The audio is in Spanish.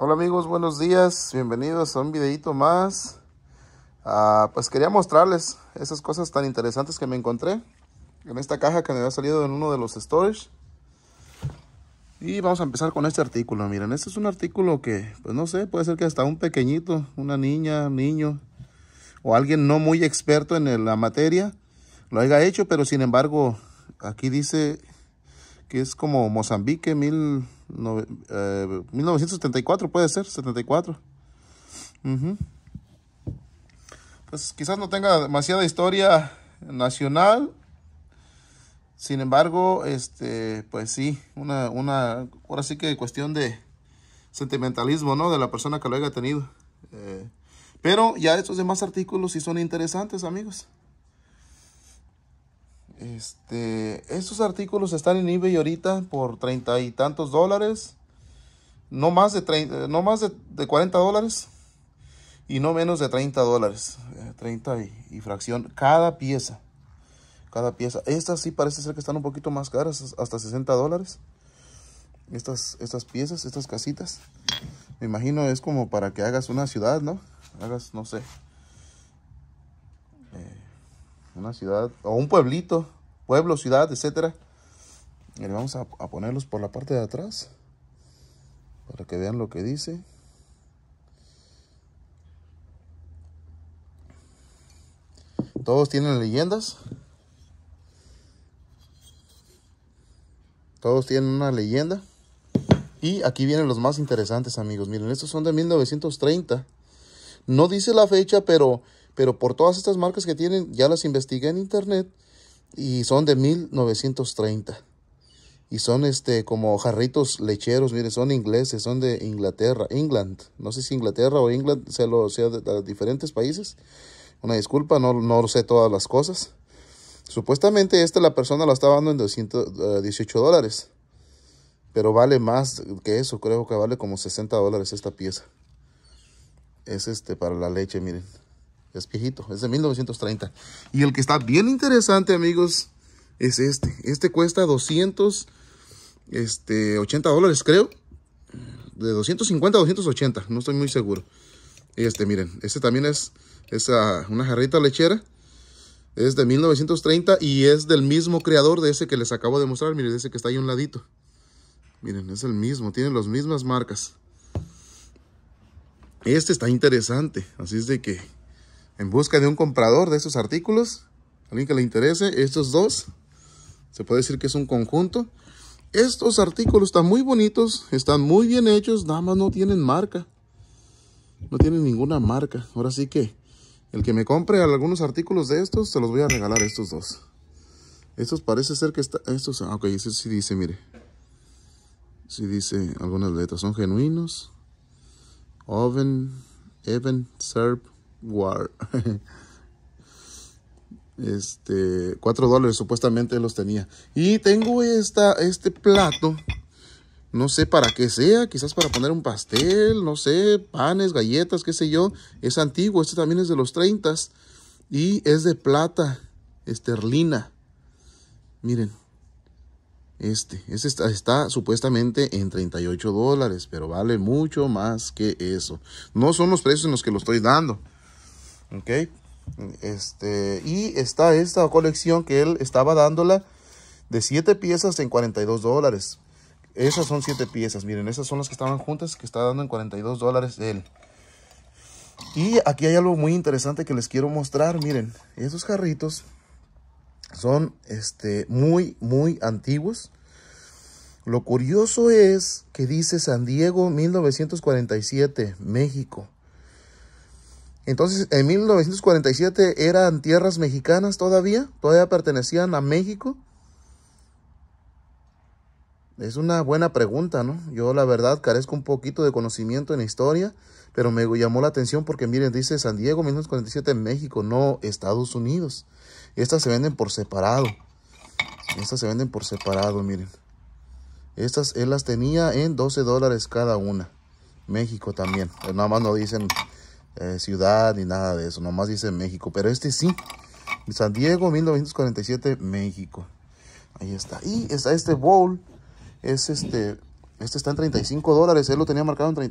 Hola amigos, buenos días, bienvenidos a un videito más. Ah, pues quería mostrarles esas cosas tan interesantes que me encontré en esta caja que me había salido en uno de los storage. Y vamos a empezar con este artículo, miren, este es un artículo que, pues no sé, puede ser que hasta un pequeñito, una niña, niño, o alguien no muy experto en la materia, lo haya hecho, pero sin embargo, aquí dice que es como Mozambique, 1974 eh, puede ser, 74. Pues quizás no tenga demasiada historia nacional, sin embargo, este, pues sí, una, una, ahora sí que cuestión de sentimentalismo, ¿no? De la persona que lo haya tenido. Eh, pero ya estos demás artículos sí son interesantes, amigos. Este, estos artículos están en eBay ahorita por treinta y tantos dólares. No más de, eh, no más de, 40 dólares. Y no menos de 30 dólares. 30 eh, y, fracción cada pieza. Cada pieza. Estas sí parece ser que están un poquito más caras. Hasta 60 dólares. Estas, estas piezas, estas casitas. Me imagino es como para que hagas una ciudad, ¿no? Hagas, no sé, una ciudad o un pueblito, pueblo, ciudad, etcétera. le vamos a, a ponerlos por la parte de atrás para que vean lo que dice. Todos tienen leyendas. Todos tienen una leyenda. Y aquí vienen los más interesantes, amigos. Miren, estos son de 1930. No dice la fecha, pero pero por todas estas marcas que tienen, ya las investigué en internet y son de 1930. Y son este como jarritos lecheros, miren, son ingleses, son de Inglaterra, England. No sé si Inglaterra o England se lo sea de, diferentes países. Una disculpa, no, no sé todas las cosas. Supuestamente esta la persona la estaba dando en 218 eh, dólares. Pero vale más que eso, creo que vale como 60 dólares esta pieza. Es este para la leche, miren. Es viejito, es de 1930. Y el que está bien interesante, amigos, es este. Este cuesta 280 este, dólares, creo. De 250 a 280, no estoy muy seguro. Este, miren, este también es, ah, una jarrita lechera. Es de 1930 y es del mismo creador de ese que les acabo de mostrar. Miren, ese que está ahí a un ladito. Miren, es el mismo, tiene las mismas marcas. Este está interesante, así es de que en busca de un comprador de estos artículos, alguien que le interese, estos dos, se puede decir que es un conjunto. Estos artículos están muy bonitos, están muy bien hechos, nada más no tienen marca. No tienen ninguna marca. Ahora sí que el que me compre algunos artículos de estos, se los voy a regalar estos dos. Estos parece ser que están. estos, ah, ok, ese sí dice, mire. Sí dice algunas letras, son genuinos. Oven, Even, Serp, War. este, 4 dólares supuestamente los tenía. Y tengo este plato. No sé para qué sea, quizás para poner un pastel, no sé, panes, galletas, qué sé yo. Es antiguo, este también es de los 30 y es de plata esterlina. Miren, este, este está, está, supuestamente en 38 dólares, pero vale mucho más que eso. No son los precios en los que lo estoy dando. ¿ok? Este, y está esta colección que él estaba dándola de 7 piezas en 42 dólares. Esas son 7 piezas, miren, esas son las que estaban juntas que está dando en 42 dólares él. Y aquí hay algo muy interesante que les quiero mostrar, miren, esos carritos son este, muy, muy antiguos. Lo curioso es que dice San Diego 1947, México. Entonces, en 1947 eran tierras mexicanas todavía, todavía pertenecían a México. Es una buena pregunta, ¿no? Yo la verdad carezco un poquito de conocimiento en historia, pero me llamó la atención porque miren, dice San Diego 1947 México, no Estados Unidos. Estas se venden por separado. Estas se venden por separado, miren. Estas él las tenía en 12 dólares cada una. México también. Nada más no dicen eh, ciudad ni nada de eso. Nomás dice México. Pero este sí. San Diego, 1947, México. Ahí está. Y está este bowl. Es este. Este está en 35 dólares. Él lo tenía marcado en 35,